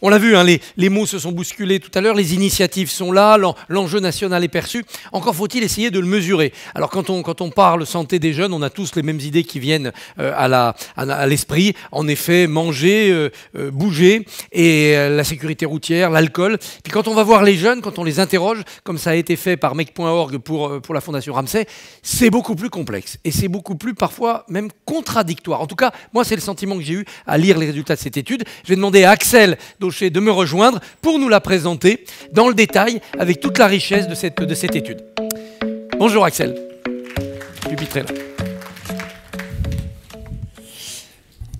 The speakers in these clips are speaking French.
On l'a vu, hein, les, mots se sont bousculés tout à l'heure, les initiatives sont là, l'enjeu national est perçu. Encore faut-il essayer de le mesurer. Alors quand on, parle santé des jeunes, on a tous les mêmes idées qui viennent euh, à l'esprit. en effet, manger, euh, euh, bouger, et la sécurité routière, l'alcool. Puis quand on va voir les jeunes, quand on les interroge, comme ça a été fait par mec.org pour, la Fondation Ramsey, c'est beaucoup plus complexe. Et c'est beaucoup plus parfois même contradictoire. En tout cas, moi c'est le sentiment que j'ai eu à lire les résultats de cette étude. Je vais demander à Axel, de me rejoindre pour nous la présenter dans le détail avec toute la richesse de cette, de cette étude. Bonjour Axel. est là.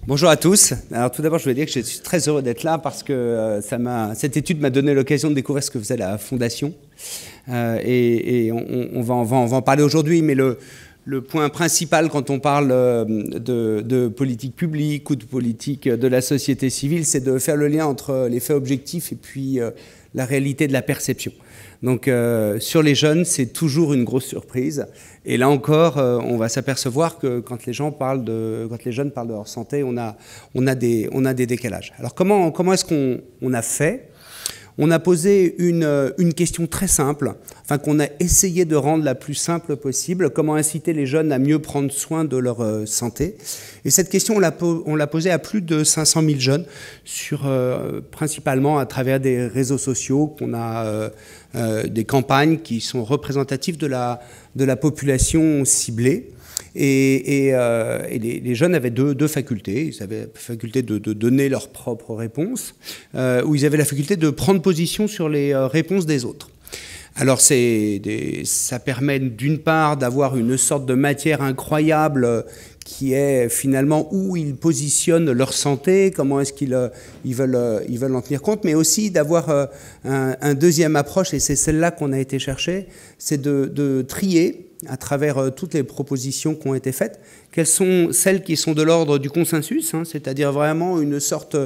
Bonjour à tous. Alors tout d'abord, je voulais dire que je suis très heureux d'être là parce que euh, cette étude m'a donné l'occasion de découvrir ce que faisait la Fondation. Euh, et, on, va, on, va, en parler aujourd'hui, mais le, le point principal quand on parle euh, de, politique publique ou de politique de la société civile, c'est de faire le lien entre les faits objectifs et puis euh, la réalité de la perception. Donc euh, sur les jeunes, c'est toujours une grosse surprise. Et là encore, on va s'apercevoir que quand les gens parlent de, quand les jeunes parlent de leur santé, on a, on a des, on a des décalages. Alors comment, comment est-ce qu'on a fait on a posé euh, une, question très simple, enfin qu'on a essayé de rendre la plus simple possible, comment inciter les jeunes à mieux prendre soin de leur euh, santé. Et cette question, on l'a posée à plus de 500 000 jeunes, sur, euh, principalement à travers des réseaux sociaux, qu'on a des campagnes qui sont représentatives de la population ciblée. Et, euh, les, jeunes avaient deux, facultés. Ils avaient la faculté de, donner leurs propres réponses, euh, ou ils avaient la faculté de prendre position sur les euh, réponses des autres. Alors ça permet d'une part d'avoir une sorte de matière incroyable euh, qui est finalement où ils positionnent leur santé, comment est-ce qu'ils ils veulent, en tenir compte, mais aussi d'avoir un, deuxième approche, et c'est celle-là qu'on a été chercher, c'est de trier à travers euh, toutes les propositions qui ont été faites, quelles sont celles qui sont de l'ordre du consensus, hein, c'est-à-dire vraiment une sorte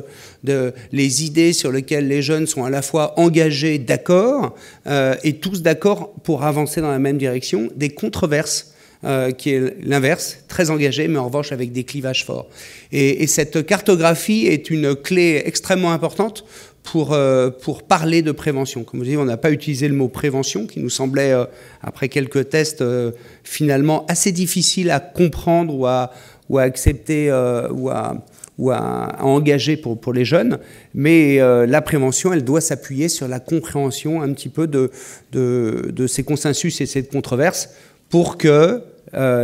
de les idées sur lesquelles les jeunes sont à la fois engagés, d'accord, euh, et tous d'accord pour avancer dans la même direction, des controverses. Euh, qui est l'inverse, très engagées, mais en revanche avec des clivages forts. et cette cartographie est une clé extrêmement importante pour, euh, pour parler de prévention. Comme vous dites, on n'a pas utilisé le mot prévention qui nous semblait, euh, après quelques tests, euh, finalement assez difficile à comprendre ou à, ou à accepter ou à, ou à, engager pour, pour les jeunes. Mais la prévention, elle doit s'appuyer sur la compréhension un petit peu de, de, de, ces consensus et ces controverses pour que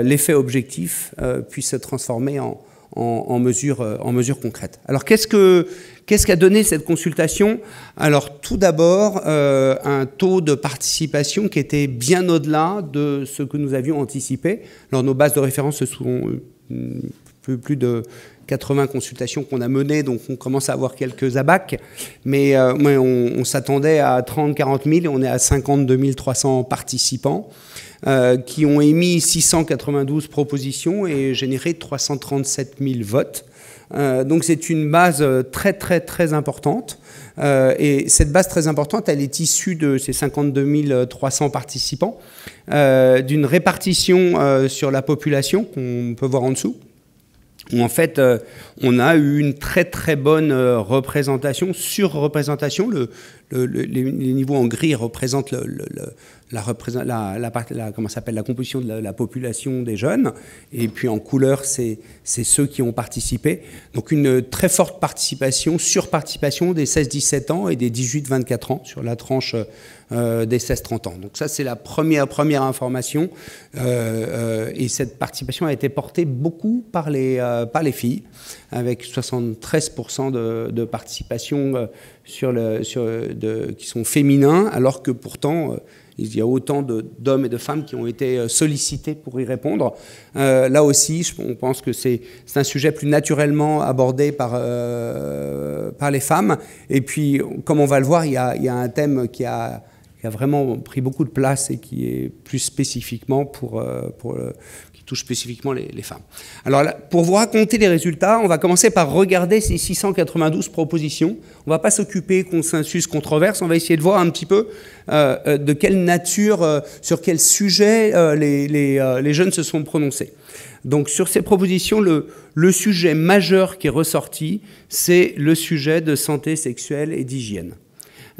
l'effet objectif puisse se transformer en, en, en en mesure concrète. Alors qu'est-ce que, Qu'est-ce qu'a donné cette consultation Alors tout d'abord, euh, un taux de participation qui était bien au-delà de ce que nous avions anticipé. Alors nos bases de référence, ce sont euh, plus de 80 consultations qu'on a menées, donc on commence à avoir quelques abacs, mais, euh, on, s'attendait à 30-40 000 on est à 52 300 participants qui ont émis 692 propositions et généré 337 000 votes. Euh, donc c'est une base euh, très très très importante. Euh, et cette base très importante, elle est issue de ces 52 300 participants, d'une répartition sur la population qu'on peut voir en dessous, où en fait on a eu une très très bonne représentation, sur-représentation, le, les, niveaux en gris représentent le, la, la, comment la composition de la, population des jeunes, et puis en couleur, c'est ceux qui ont participé. Donc une très forte participation, surparticipation des 16-17 ans et des 18-24 ans sur la tranche euh, des 16-30 ans. Donc ça, c'est la première, première information, euh, euh, et cette participation a été portée beaucoup par les, par les filles, avec 73% de, de, participation sur le, sur, de, qui sont féminins, alors que pourtant... Il y a autant d'hommes et de femmes qui ont été euh, sollicités pour y répondre. Euh, là aussi, on pense que c'est un sujet plus naturellement abordé euh, par, les femmes. Et puis, comme on va le voir, il y a un thème qui a qui a vraiment pris beaucoup de place et qui est plus spécifiquement pour, euh, pour euh, qui touche spécifiquement les, les femmes. Alors pour vous raconter les résultats, on va commencer par regarder ces 692 propositions. On va pas s'occuper consensus controverse, on va essayer de voir un petit peu euh, euh de quelle nature, sur quel sujet les, les, les, jeunes se sont prononcés. Donc sur ces propositions, le, le sujet majeur qui est ressorti, c'est le sujet de santé sexuelle et d'hygiène.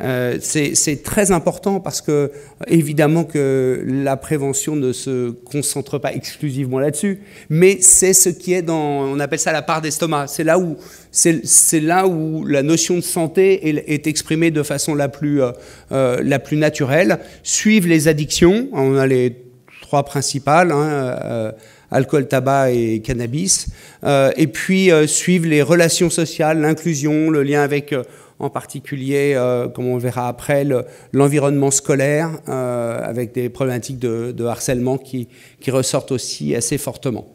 Euh, c'est très important parce que, évidemment, que la prévention ne se concentre pas exclusivement là-dessus, mais c'est ce qui est dans, on appelle ça la part d'estomac. C'est là où c'est là où la notion de santé est, exprimée de façon la plus, euh, euh, la plus naturelle. Suivre les addictions, on a les trois principales. Hein, alcool, tabac et cannabis, et puis suivre les relations sociales, l'inclusion, le lien avec en particulier, euh, comme on verra après, l'environnement scolaire, euh, avec des problématiques de, harcèlement qui, qui, ressortent aussi assez fortement.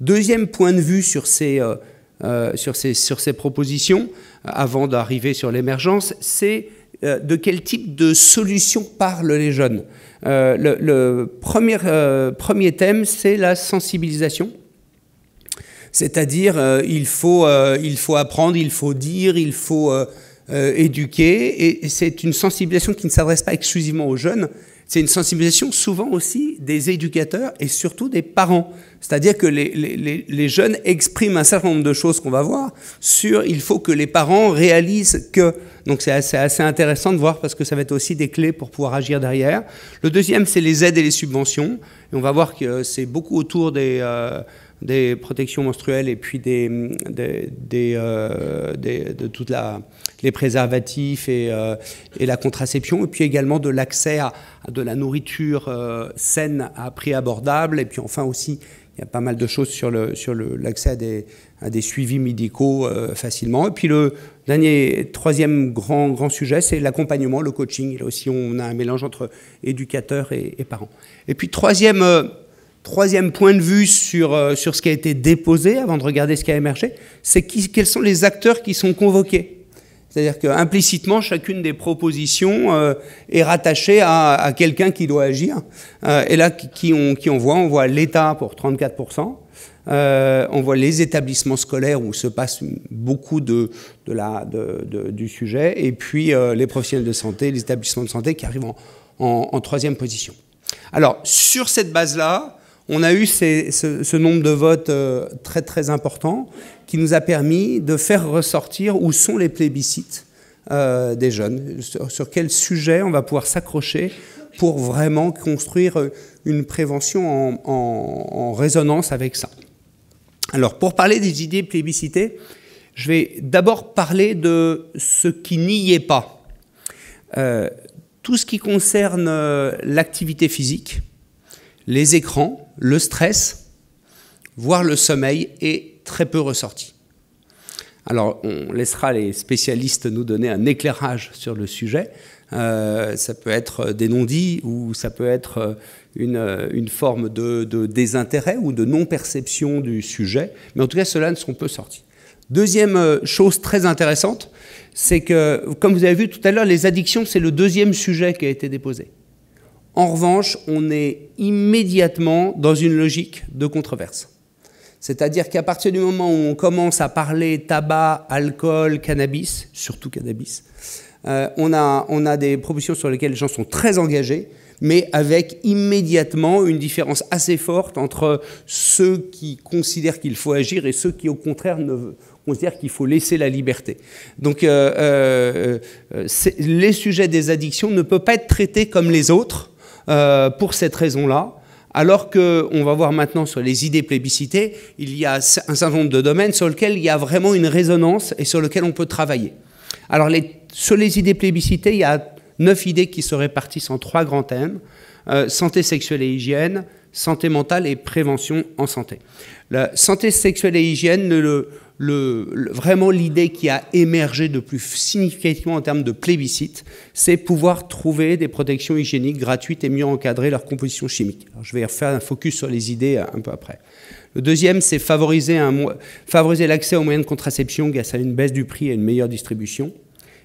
Deuxième point de vue sur ces, euh, sur ces, sur ces propositions, avant d'arriver sur l'émergence, c'est de quel type de solution parlent les jeunes. Le, le, premier, premier thème, c'est la sensibilisation. C'est-à-dire, il, faut, il faut apprendre, il faut dire, il faut euh, éduquer, et c'est une sensibilisation qui ne s'adresse pas exclusivement aux jeunes, c'est une sensibilisation souvent aussi des éducateurs et surtout des parents. C'est-à-dire que les, les, les, jeunes expriment un certain nombre de choses qu'on va voir sur il faut que les parents réalisent que. Donc c'est assez, assez, intéressant de voir parce que ça va être aussi des clés pour pouvoir agir derrière. Le deuxième, c'est les aides et les subventions. Et on va voir que c'est beaucoup autour des... Euh, des protections menstruelles et puis des, des, euh, de toute les préservatifs euh, et, la contraception, et puis également de l'accès à, de la nourriture euh, saine à prix abordable, et puis enfin aussi il y a pas mal de choses sur le sur l'accès à des des suivis médicaux facilement. Et puis le dernier troisième grand grand sujet, c'est l'accompagnement, le coaching. Là aussi, on a un mélange entre éducateurs et, et parents. Et puis troisième troisième point de vue sur, euh, sur ce qui a été déposé, avant de regarder ce qui a émergé, c'est qui, quels sont les acteurs qui sont convoqués. C'est-à-dire qu'implicitement, chacune des propositions euh, est rattachée à, à quelqu'un qui doit agir. Euh, et là, qui on, qui on voit On voit l'État pour 34%. on voit les établissements scolaires où se passe beaucoup de, de la, de, du sujet, et puis les professionnels de santé, les établissements de santé qui arrivent en, en troisième position. Alors, sur cette base-là, on a eu ce, nombre de votes euh, très très important qui nous a permis de faire ressortir où sont les plébiscites euh, des jeunes, sur, quel sujet on va pouvoir s'accrocher pour vraiment construire euh, une prévention en, résonance avec ça. Alors pour parler des idées plébiscitées, je vais d'abord parler de ce qui n'y est pas. tout ce qui concerne l'activité physique, les écrans, le stress, voire le sommeil est très peu ressorti. Alors, on laissera les spécialistes nous donner un éclairage sur le sujet. Euh, ça peut être des non-dits ou ça peut être euh, euh, une, forme de, de, désintérêt ou de non-perception du sujet. Mais en tout cas, cela ne sont peu sortis. Deuxième chose très intéressante, c'est que, comme vous avez vu tout à l'heure, les addictions, c'est le deuxième sujet qui a été déposé. En revanche, on est immédiatement dans une logique de controverse. C'est-à-dire qu'à partir du moment où on commence à parler tabac, alcool, cannabis, surtout cannabis, euh, on, a, on a des propositions sur lesquelles les gens sont très engagés, mais avec immédiatement une différence assez forte entre ceux qui considèrent qu'il faut agir et ceux qui, au contraire, ne considèrent qu'il faut laisser la liberté. Donc, euh, euh, les sujets des addictions ne peuvent pas être traités comme les autres euh, pour cette raison-là. Alors qu'on va voir maintenant sur les idées plébiscitées, il y a un certain nombre de domaines sur lesquels il y a vraiment une résonance et sur lesquels on peut travailler. Alors les, sur les idées plébiscitées, il y a neuf idées qui se répartissent en trois grands thèmes. Euh, santé sexuelle et hygiène, santé mentale et prévention en santé. La santé sexuelle et hygiène, le, le, vraiment l'idée qui a émergé de plus significativement en termes de plébiscite, c'est pouvoir trouver des protections hygiéniques gratuites et mieux encadrer leur composition chimique. je vais faire un focus sur les idées euh, un peu après. Le deuxième, c'est favoriser, favoriser l'accès aux moyens de contraception grâce à une baisse du prix et une meilleure distribution.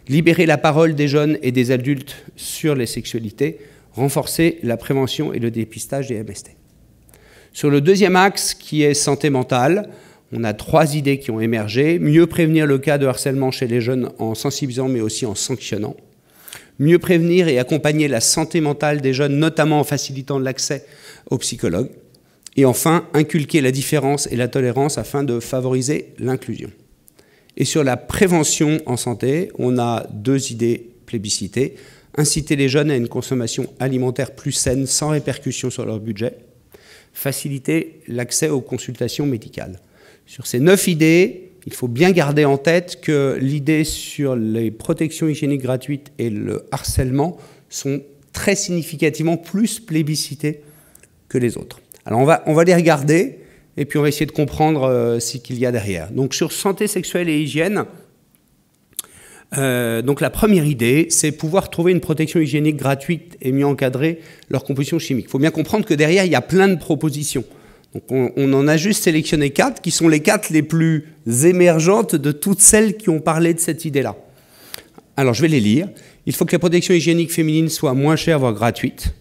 Libérer la parole des jeunes et des adultes sur les sexualités. Renforcer la prévention et le dépistage des MST. Sur le deuxième axe, qui est santé mentale, on a trois idées qui ont émergé. Mieux prévenir le cas de harcèlement chez les jeunes en sensibilisant mais aussi en sanctionnant. Mieux prévenir et accompagner la santé mentale des jeunes, notamment en facilitant l'accès aux psychologues. Et enfin, inculquer la différence et la tolérance afin de favoriser l'inclusion. Et sur la prévention en santé, on a deux idées plébiscitées. Inciter les jeunes à une consommation alimentaire plus saine sans répercussion sur leur budget. Faciliter l'accès aux consultations médicales. Sur ces neuf idées, il faut bien garder en tête que l'idée sur les protections hygiéniques gratuites et le harcèlement sont très significativement plus plébiscitées que les autres. Alors on va, on va les regarder et puis on va essayer de comprendre euh, ce qu'il y a derrière. Donc sur santé sexuelle et hygiène, euh, donc la première idée, c'est pouvoir trouver une protection hygiénique gratuite et mieux encadrer leur composition chimique. Il faut bien comprendre que derrière, il y a plein de propositions on, en a juste sélectionné quatre qui sont les quatre les plus émergentes de toutes celles qui ont parlé de cette idée-là. Alors je vais les lire. Il faut que la protection hygiénique féminine soit moins chère, voire gratuite.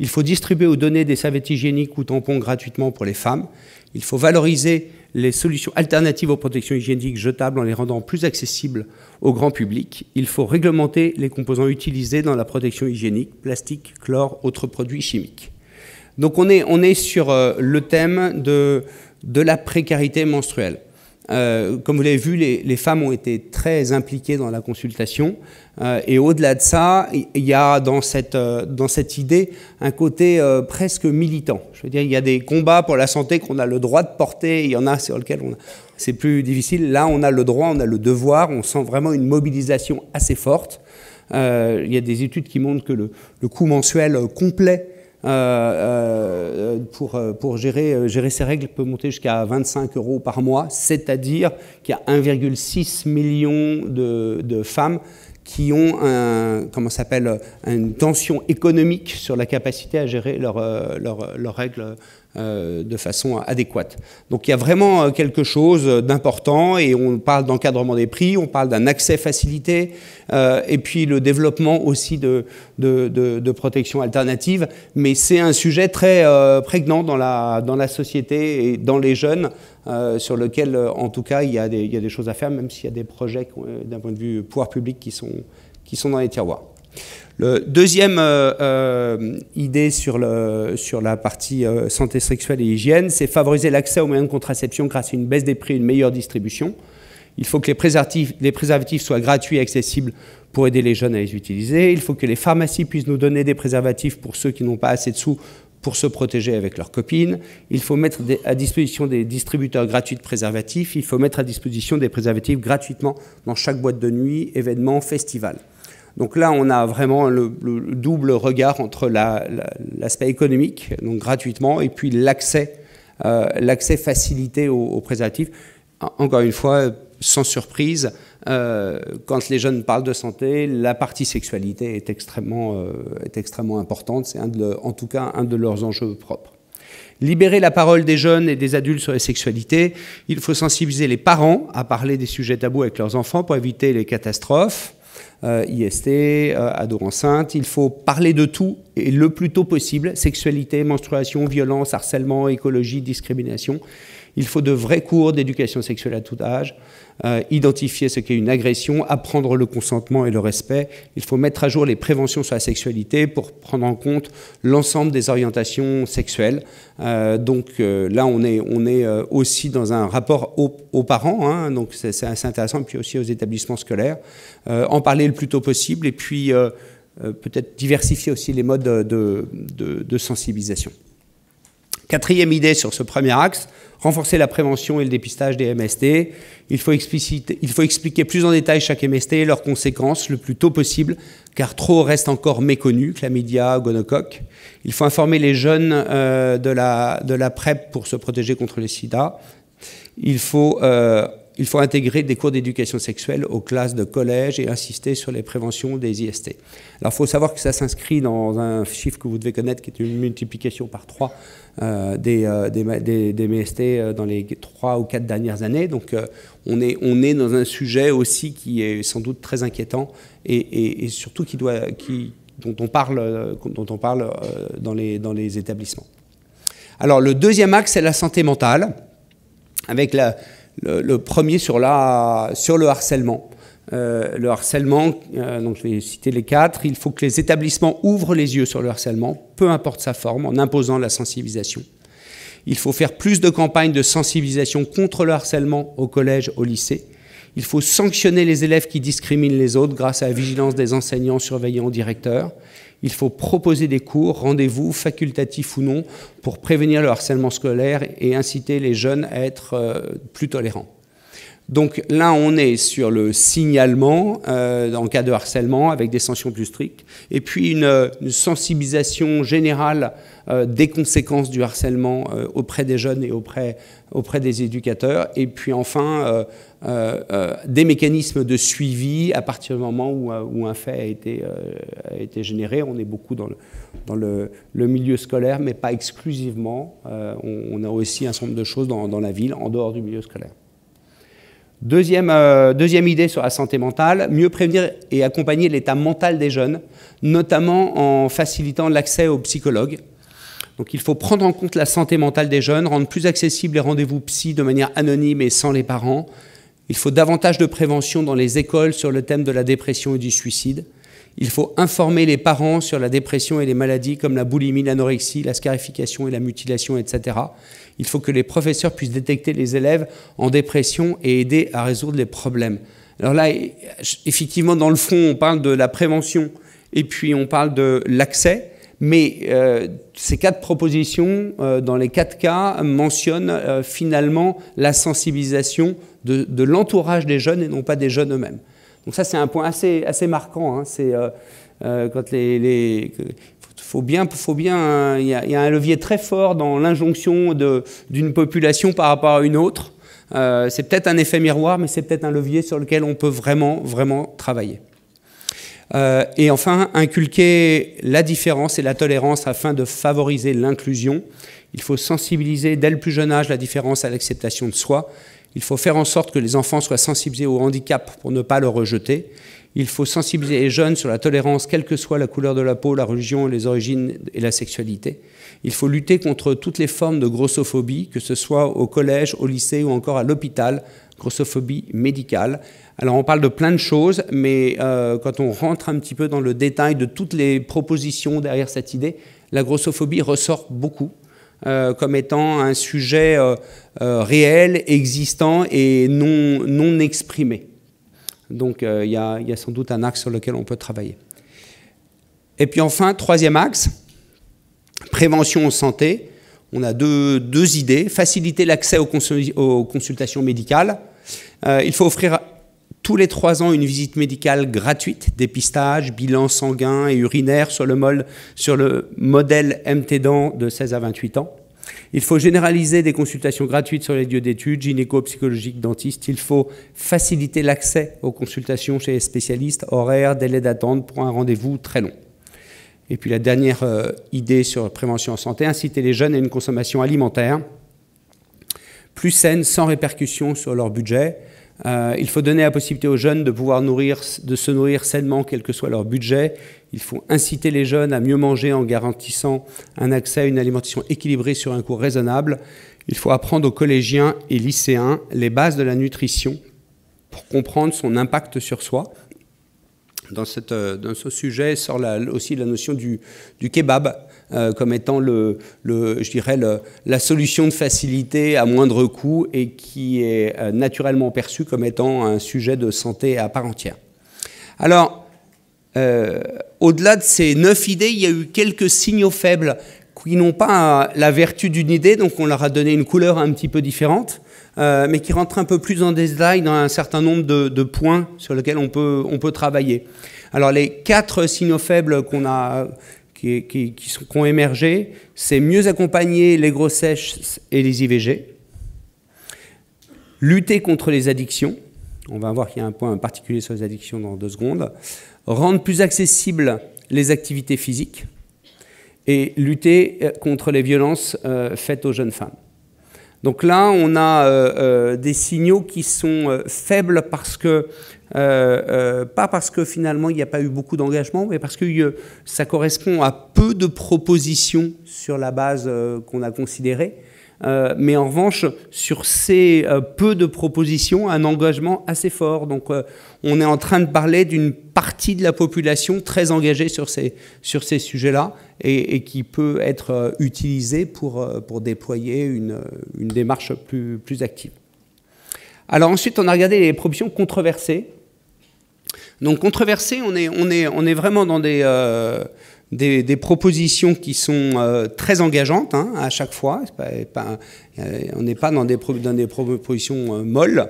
Il faut distribuer ou donner des serviettes hygiéniques ou tampons gratuitement pour les femmes. Il faut valoriser les solutions alternatives aux protections hygiéniques jetables en les rendant plus accessibles au grand public. Il faut réglementer les composants utilisés dans la protection hygiénique, plastique, chlore, autres produits chimiques. Donc on est, on est sur euh, le thème de, de la précarité menstruelle. Euh, comme vous l'avez vu, les, femmes ont été très impliquées dans la consultation. Euh, et au-delà de ça, il y a dans cette, dans cette idée un côté presque militant. Je veux dire, il y a des combats pour la santé qu'on a le droit de porter, il y en a sur lesquels c'est plus difficile. Là, on a le droit, on a le devoir, on sent vraiment une mobilisation assez forte. il y a des études qui montrent que le, le coût mensuel complet euh, euh, pour, euh, pour gérer, gérer ces règles peut monter jusqu'à 25 euros par mois, c'est-à-dire qu'il y a 1,6 million de, femmes qui ont un, comment s'appelle, une tension économique sur la capacité à gérer leurs leur, règles euh, de façon adéquate. Donc il y a vraiment euh, quelque chose d'important et on parle d'encadrement des prix, on parle d'un accès facilité euh, et puis le développement aussi de, de, de, protection alternative. Mais c'est un sujet très prégnant dans la, dans la société et dans les jeunes sur lequel en tout cas il y, a des, choses à faire même s'il y a des projets d'un point de vue pouvoir public qui sont, qui sont dans les tiroirs. La deuxième euh, euh, idée sur, la partie euh, santé sexuelle et hygiène, c'est favoriser l'accès aux moyens de contraception grâce à une baisse des prix et une meilleure distribution. Il faut que les préservatifs, soient gratuits et accessibles pour aider les jeunes à les utiliser. Il faut que les pharmacies puissent nous donner des préservatifs pour ceux qui n'ont pas assez de sous pour se protéger avec leurs copines. Il faut mettre à disposition des distributeurs gratuits de préservatifs. Il faut mettre à disposition des préservatifs gratuitement dans chaque boîte de nuit, événement, festival. Donc là, on a vraiment le, double regard entre l'aspect économique, donc gratuitement, et puis l'accès, euh, l'accès facilité aux, préservatifs. Encore une fois, sans surprise, euh, quand les jeunes parlent de santé, la partie sexualité est extrêmement, euh, est extrêmement importante. C'est en tout cas un de leurs enjeux propres. Libérer la parole des jeunes et des adultes sur la sexualité. il faut sensibiliser les parents à parler des sujets tabous avec leurs enfants pour éviter les catastrophes. IST, euh, euh enceinte. Il faut parler de tout et le plus tôt possible sexualité, menstruation, violence, harcèlement, écologie, discrimination. Il faut de vrais cours d'éducation sexuelle à tout âge, euh, identifier ce qu'est une agression, apprendre le consentement et le respect. Il faut mettre à jour les préventions sur la sexualité pour prendre en compte l'ensemble des orientations sexuelles. Euh, donc euh, là, on est, aussi dans un rapport aux, parents, hein. donc c'est assez intéressant, puis aussi aux établissements scolaires. en parler le plus tôt possible et puis peut-être diversifier aussi les modes de sensibilisation. Quatrième idée sur ce premier axe, renforcer la prévention et le dépistage des MST. Il faut, expliquer plus en détail chaque MST et leurs conséquences le plus tôt possible, car trop reste encore méconnu, chlamydia, gonocoque. Il faut informer les jeunes euh, de, la, de PrEP pour se protéger contre le sida. Il faut euh, il faut intégrer des cours d'éducation sexuelle aux classes de collège et insister sur les préventions des IST. Alors, il faut savoir que ça s'inscrit dans un chiffre que vous devez connaître, qui est une multiplication par trois euh, euh, des, des, MST euh, dans les trois ou quatre dernières années. Donc, on, est, on est dans un sujet aussi qui est sans doute très inquiétant et, surtout qui doit, qui, dont on parle, dont on parle dans, les, dans les établissements. Alors, le deuxième axe, c'est la santé mentale, avec la, le, premier sur, la, sur le harcèlement. Euh, le harcèlement, euh, donc je vais citer les quatre, il faut que les établissements ouvrent les yeux sur le harcèlement, peu importe sa forme, en imposant la sensibilisation. Il faut faire plus de campagnes de sensibilisation contre le harcèlement au collège, au lycée. Il faut sanctionner les élèves qui discriminent les autres grâce à la vigilance des enseignants, surveillants, directeurs il faut proposer des cours, rendez-vous, facultatifs ou non, pour prévenir le harcèlement scolaire et inciter les jeunes à être euh, plus tolérants. Donc là, on est sur le signalement euh, en cas de harcèlement avec des sanctions plus strictes, et puis une, euh, sensibilisation générale euh, des conséquences du harcèlement euh, auprès des jeunes et auprès, auprès des éducateurs, et puis enfin des mécanismes de suivi à partir du moment où, un fait a été, a été généré. On est beaucoup dans le, dans le, milieu scolaire, mais pas exclusivement. On, a aussi un certain nombre de choses dans la ville, en dehors du milieu scolaire. Euh, deuxième, idée sur la santé mentale, mieux prévenir et accompagner l'état mental des jeunes, notamment en facilitant l'accès aux psychologues. Donc il faut prendre en compte la santé mentale des jeunes, rendre plus accessibles les rendez-vous psy de manière anonyme et sans les parents. Il faut davantage de prévention dans les écoles sur le thème de la dépression et du suicide. Il faut informer les parents sur la dépression et les maladies comme la boulimie, l'anorexie, la scarification et la mutilation, etc. Il faut que les professeurs puissent détecter les élèves en dépression et aider à résoudre les problèmes. Alors là, effectivement, dans le fond, on parle de la prévention et puis on parle de l'accès. Mais euh, ces quatre propositions, euh, dans les quatre cas, mentionnent euh, finalement la sensibilisation de, l'entourage des jeunes et non pas des jeunes eux-mêmes. Donc ça, c'est un point assez, assez marquant. Hein. C'est quand les, les, faut bien, faut bien, il y, a un levier très fort dans l'injonction d'une population par rapport à une autre. Euh, c'est peut-être un effet miroir, mais c'est peut-être un levier sur lequel on peut vraiment, vraiment travailler. Euh, et enfin, inculquer la différence et la tolérance afin de favoriser l'inclusion. Il faut sensibiliser dès le plus jeune âge la différence à l'acceptation de soi. Il faut faire en sorte que les enfants soient sensibilisés au handicap pour ne pas le rejeter. Il faut sensibiliser les jeunes sur la tolérance, quelle que soit la couleur de la peau, la religion, les origines et la sexualité. Il faut lutter contre toutes les formes de grossophobie, que ce soit au collège, au lycée ou encore à l'hôpital, grossophobie médicale. Alors on parle de plein de choses, mais euh, quand on rentre un petit peu dans le détail de toutes les propositions derrière cette idée, la grossophobie ressort beaucoup. Euh, comme étant un sujet euh, réel, existant et non, non exprimé. Donc euh, il y, a sans doute un axe sur lequel on peut travailler. Et puis enfin, troisième axe, prévention en santé. On a deux, idées. Faciliter l'accès aux, consultations médicales. Euh, il faut offrir tous les trois ans une visite médicale gratuite, dépistage, bilan sanguin et urinaire sur le, modèle mt de 16 à 28 ans. Il faut généraliser des consultations gratuites sur les lieux d'études, gynéco, psychologiques, dentistes. Il faut faciliter l'accès aux consultations chez les spécialistes, horaires, délais d'attente pour un rendez-vous très long. Et puis la dernière euh, idée sur la prévention en santé, inciter les jeunes à une consommation alimentaire plus saine, sans répercussion sur leur budget. Euh, il faut donner la possibilité aux jeunes de pouvoir nourrir, de se nourrir sainement, quel que soit leur budget. Il faut inciter les jeunes à mieux manger en garantissant un accès à une alimentation équilibrée sur un coût raisonnable. Il faut apprendre aux collégiens et lycéens les bases de la nutrition pour comprendre son impact sur soi. Dans, euh, ce sujet sort aussi la notion du kebab, euh, comme étant le, le je dirais la solution de facilité à moindre coût et qui est euh, naturellement perçue comme étant un sujet de santé à part entière. Alors, euh, au-delà de ces neuf idées, il y a eu quelques signaux faibles qui n'ont pas la vertu d'une idée, donc on leur a donné une couleur un petit peu différente, mais qui rentrent un peu plus en détail dans un certain nombre de, de, points sur lesquels on peut, on peut travailler. Alors les quatre signaux faibles qu'on a, qui, ont émergé, c'est mieux accompagner les grossesses et les IVG, lutter contre les addictions, on va voir qu'il y a un point particulier sur les addictions dans deux secondes, rendre plus accessibles les activités physiques et lutter euh, contre les violences euh, faites aux jeunes femmes. Donc là, on a euh, des signaux qui sont faibles parce que euh, euh, pas parce que finalement il n'y a pas eu beaucoup d'engagement, mais parce que euh, ça correspond à peu de propositions sur la base euh, qu'on a considérée. Euh, mais en revanche, sur ces peu de propositions, un engagement assez fort. Donc, on est en train de parler d'une partie de la population très engagée sur ces, sur ces sujets-là et, et, qui peut être utilisée pour, pour déployer une, une démarche plus, plus active. Alors ensuite, on a regardé les propositions controversées. Donc controversé, on est, vraiment dans des, euh, des, propositions qui sont euh, très engageantes hein, à chaque fois. Euh, on n'est pas dans des, des propositions molles.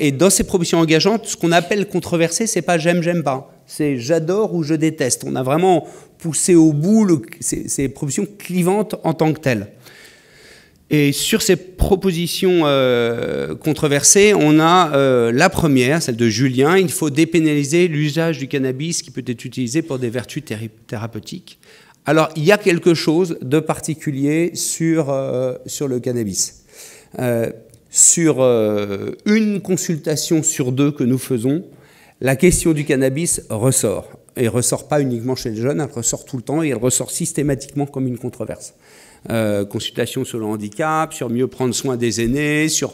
et dans ces propositions engageantes, ce qu'on appelle controversé, c'est pas j'aime, j'aime pas. C'est j'adore ou je déteste. On a vraiment poussé au bout ces propositions clivantes en tant que telles. Et sur ces propositions euh, controversées, on a euh, la première, celle de Julien, il faut dépénaliser l'usage du cannabis qui peut être utilisé pour des vertus thérapeutiques. Alors, il y a quelque chose de particulier sur, euh, sur le cannabis. sur une consultation sur deux que nous faisons, la question du cannabis ressort. Et ressort pas uniquement chez les jeunes, elle hein, ressort tout le temps et elle ressort systématiquement comme une controverse. Euh, consultation sur le handicap, sur mieux prendre soin des aînés, sur,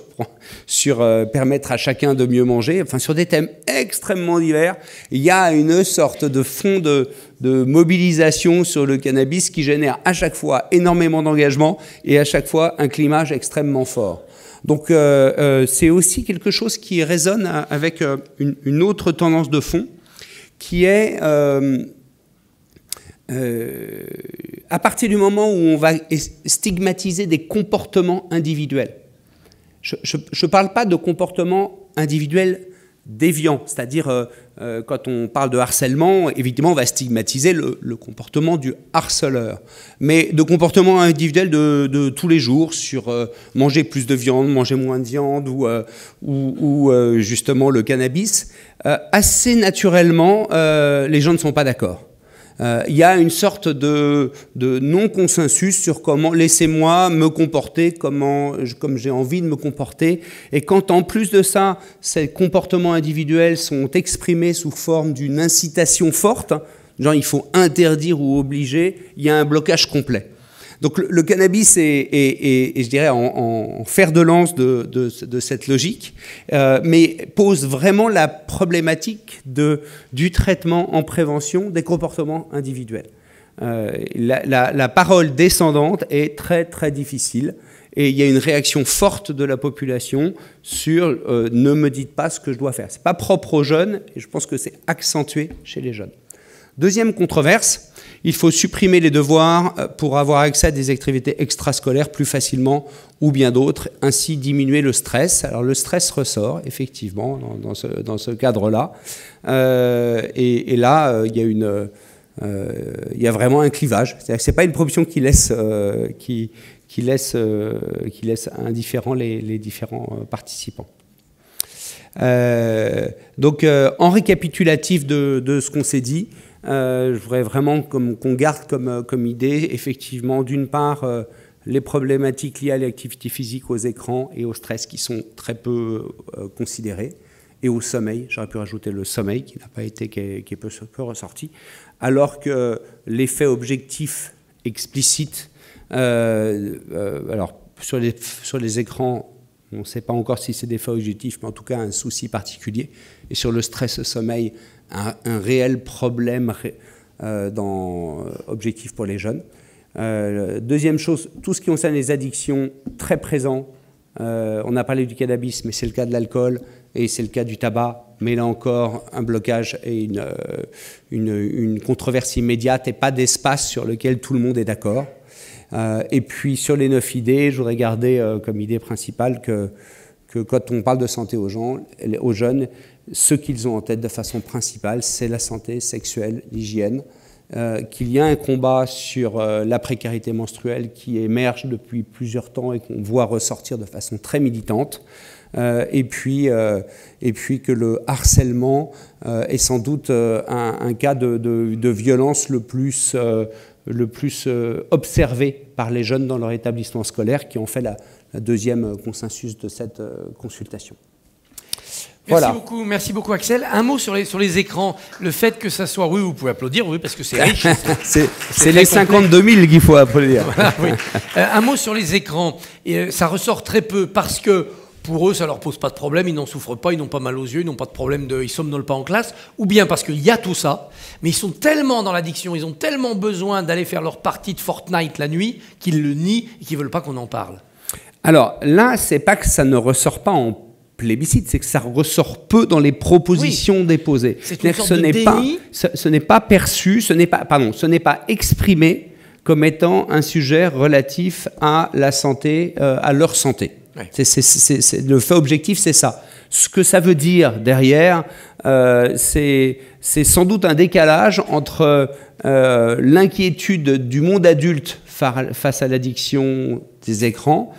sur euh, permettre à chacun de mieux manger, enfin sur des thèmes extrêmement divers. Il y a une sorte de fond de, mobilisation sur le cannabis qui génère à chaque fois énormément d'engagement et à chaque fois un climage extrêmement fort. Donc euh, c'est aussi quelque chose qui résonne avec une, une, autre tendance de fond, qui est à partir du moment où on va stigmatiser des comportements individuels, je ne parle pas de comportements individuels déviants, c'est-à-dire euh, euh, quand on parle de harcèlement, évidemment on va stigmatiser le, comportement du harceleur, mais de comportements individuels de, tous les jours sur euh, manger plus de viande, manger moins de viande ou justement le cannabis, assez naturellement les gens ne sont pas d'accord. Euh, il y a une sorte de, de non-consensus sur comment laissez-moi me comporter comment, comme j'ai envie de me comporter. Et quand en plus de ça, ces comportements individuels sont exprimés sous forme d'une incitation forte, hein, genre il faut interdire ou obliger, il y a un blocage complet. Donc le, cannabis est, je dirais, en, fer de lance de, cette logique, euh, mais pose vraiment la problématique du traitement en prévention des comportements individuels. Euh, la, parole descendante est très très difficile et il y a une réaction forte de la population sur euh, ne me dites pas ce que je dois faire. C'est pas propre aux jeunes et je pense que c'est accentué chez les jeunes. Deuxième controverse, il faut supprimer les devoirs euh, pour avoir accès à des activités extrascolaires plus facilement ou bien d'autres, ainsi diminuer le stress. Alors le stress ressort effectivement dans, ce, cadre-là. Euh, et, là, euh, il y a une... vraiment un clivage. C'est-à-dire que ce n'est pas une proposition qui laisse, qui, indifférents les, différents participants. donc, en récapitulatif de ce qu'on s'est dit, euh, je voudrais vraiment qu'on garde euh, comme, idée, effectivement, d'une part, euh, les problématiques liées à l'activité physique, aux écrans et au stress qui sont très peu considérés considérées, et au sommeil. J'aurais pu rajouter le sommeil qui n'a pas été, qui est, peu, ressorti, alors que l'effet objectif explicite, alors sur les, sur les écrans, on ne sait pas encore si c'est des faits objectifs, mais en tout cas un souci particulier. Et sur le stress-sommeil, un, réel problème euh, dans, euh, objectif pour les jeunes. Euh, deuxième chose, tout ce qui concerne les addictions, très présent. on a parlé du cannabis, mais c'est le cas de l'alcool et c'est le cas du tabac. Mais là encore, un blocage et une, une, controverse immédiate et pas d'espace sur lequel tout le monde est d'accord. et puis sur les neuf idées, j'aurais gardé comme idée principale que, que, quand on parle de santé aux gens, aux jeunes, ce qu'ils ont en tête de façon principale, c'est la santé sexuelle, l'hygiène, euh, qu'il y a un combat sur euh, la précarité menstruelle qui émerge depuis plusieurs temps et qu'on voit ressortir de façon très militante, euh, et, puis, que le harcèlement est sans doute un, cas de, violence le plus, observé par les jeunes dans leur établissement scolaire, qui ont fait la deuxième consensus de cette consultation. Merci beaucoup, merci beaucoup Axel. Un mot sur les, sur les écrans, le fait que ça soit, oui, vous pouvez applaudir, oui, parce que c'est riche. c'est les 52 000 qu'il faut applaudir. Euh, un mot sur les écrans, euh, ça ressort très peu parce que pour eux, ça leur pose pas de problème, ils n'en souffrent pas, ils n'ont pas mal aux yeux, ils n'ont pas de problème de, ils somnolent pas en classe, ou bien parce qu'il y a tout ça, mais ils sont tellement dans l'addiction, ils ont tellement besoin d'aller faire leur partie de Fortnite la nuit qu'ils le nient et qu'ils veulent pas qu'on en parle. Alors là, c'est pas que ça ne ressort pas en plébiscite, c'est que ça ressort peu dans les propositions déposées. ce n'est pas, n'est pas perçu, ce n'est pas, pardon, ce n'est pas exprimé comme étant un sujet relatif à la santé, euh, à leur santé. C'est, le fait objectif, c'est ça. Ce que ça veut dire derrière, euh, c'est sans doute un décalage entre euh, l'inquiétude du monde adulte face à l'addiction des écrans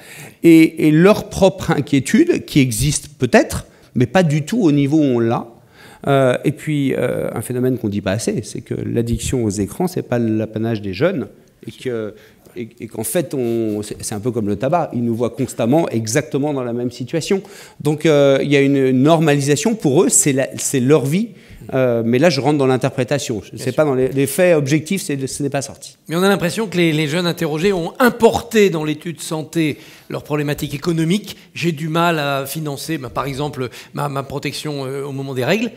et, leur propre inquiétude qui existe peut-être, mais pas du tout au niveau où on l'a. Euh, et puis un phénomène qu'on ne dit pas assez, c'est que l'addiction aux écrans, n'est pas l'apanage des jeunes et que et, qu'en fait, c'est un peu comme le tabac, ils nous voient constamment exactement dans la même situation. Donc euh, il y a une normalisation pour eux, c'est leur vie. Euh, mais là, je rentre dans l'interprétation. C'est pas dans les, faits objectifs, ce n'est pas sorti. Mais on a l'impression que les, jeunes interrogés ont importé dans l'étude santé leurs problématiques économiques. J'ai du mal à financer, bah, par exemple, ma, protection euh, au moment des règles.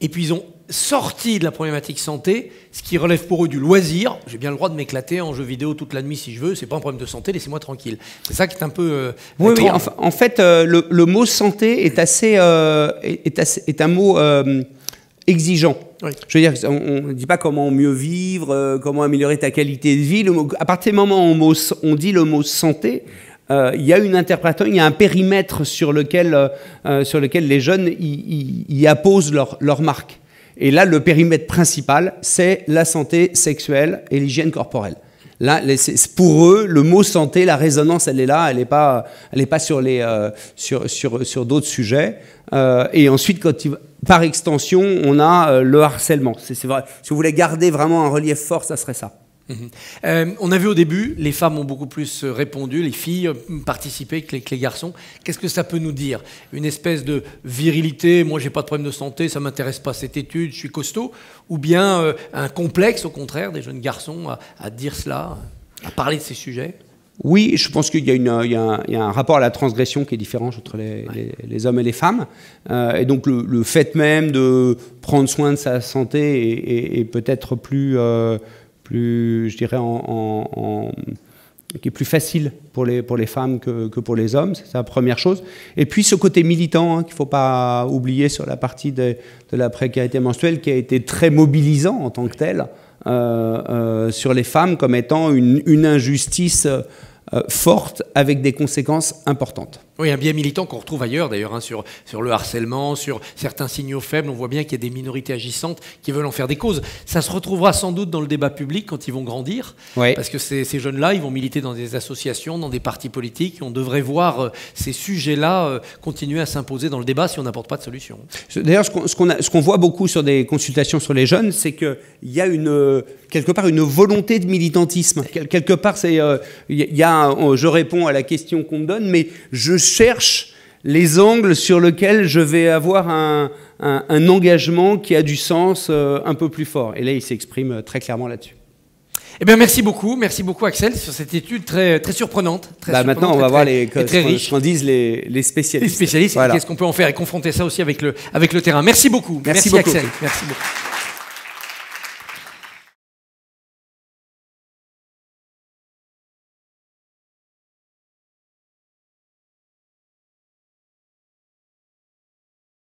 Et puis ils ont sorti de la problématique santé, ce qui relève pour eux du loisir. J'ai bien le droit de m'éclater en jeu vidéo toute la nuit si je veux, c'est pas un problème de santé, laissez-moi tranquille. C'est ça qui est un peu. Euh, oui, en, fait, euh, le, mot santé est assez. Euh, est, un mot exigeant. Je veux dire, on ne dit pas comment mieux vivre, comment améliorer ta qualité de vie. Le à partir du moment où on, dit le mot santé, il y a une interprétation, il y a un périmètre sur lequel, sur lequel les jeunes y, y apposent leur, leur marque. Et là, le périmètre principal, c'est la santé sexuelle et l'hygiène corporelle. Là, pour eux, le mot santé, la résonance, elle est là, elle n'est pas, elle est pas sur, les, euh, sur, sur, sur d'autres sujets. Euh, et ensuite, quand par extension, on a euh, le harcèlement. C'est, vrai. Si vous voulez garder vraiment un relief fort, ça serait ça. Mhm. Euh, on a vu au début, les femmes ont beaucoup plus euh, répondu, les filles euh, participaient que les, que garçons. Qu'est-ce que ça peut nous dire Une espèce de virilité, moi j'ai pas de problème de santé, ça m'intéresse pas cette étude, je suis costaud, ou bien un complexe au contraire des jeunes garçons à, dire cela, à parler de ces sujets oui, je pense qu'il y, y, a un rapport à la transgression qui est différent entre les, hommes et les femmes. et donc le, fait même de prendre soin de sa santé est, peut-être plus, je dirais, qui est plus facile pour les, femmes que, pour les hommes, c'est la première chose. Et puis ce côté militant hein, qu'il ne faut pas oublier sur la partie de, la précarité mensuelle qui a été très mobilisant en tant que tel euh, euh, sur les femmes comme étant une, injustice euh, forte avec des conséquences importantes. Oui, un bien militant qu'on retrouve ailleurs d'ailleurs, hein, sur, sur le harcèlement, sur certains signaux faibles. On voit bien qu'il y a des minorités agissantes qui veulent en faire des causes. Ça se retrouvera sans doute dans le débat public quand ils vont grandir, parce que ces, jeunes-là, ils vont militer dans des associations, dans des partis politiques. on devrait voir euh, ces sujets-là euh, continuer à s'imposer dans le débat si on n'apporte pas de solution. D'ailleurs, ce qu'on voit beaucoup sur des consultations sur les jeunes, c'est qu'il y a une, euh, quelque part une volonté de militantisme. Quelque part, c'est, il oh, je réponds à la question qu'on me donne, mais je cherche les angles sur lesquels je vais avoir un, un, engagement qui a du sens euh, un peu plus fort. Et là, il s'exprime euh, très clairement là-dessus. Eh bien, merci beaucoup, merci beaucoup Axel sur cette étude très, très surprenante. Très bah, maintenant, on va voir les, très, disent les, les, spécialistes. spécialistes, qu'est-ce qu'on peut en faire et confronter ça aussi avec le, avec le terrain. Merci beaucoup. Merci, merci beaucoup. Axel. Merci beaucoup.